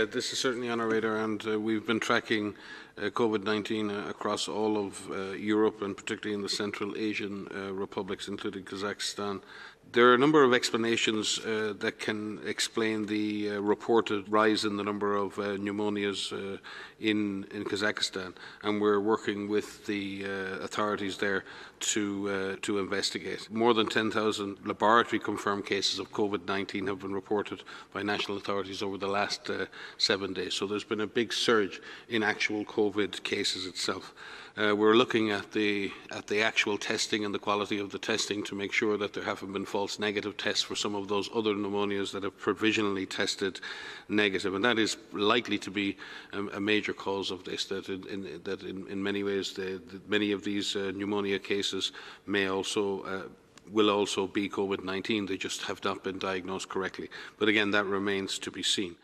Uh, this is certainly on our radar, and uh, we've been tracking uh, COVID 19 uh, across all of uh, Europe and particularly in the Central Asian uh, republics, including Kazakhstan, there are a number of explanations uh, that can explain the uh, reported rise in the number of uh, pneumonias uh, in, in Kazakhstan, and we're working with the uh, authorities there to, uh, to investigate. More than 10,000 laboratory confirmed cases of COVID 19 have been reported by national authorities over the last seven days, so there's been a big surge in actual COVID cases itself. Uh, we're looking at the at the actual testing and the quality of the testing to make sure that there haven't been false negative tests for some of those other pneumonias that have provisionally tested negative, and that is likely to be a, um, a major cause of this. That in, in that in, in, many ways, the, the, many of these uh, pneumonia cases may also uh, will also be COVID-19. They just have not been diagnosed correctly. But again, that remains to be seen.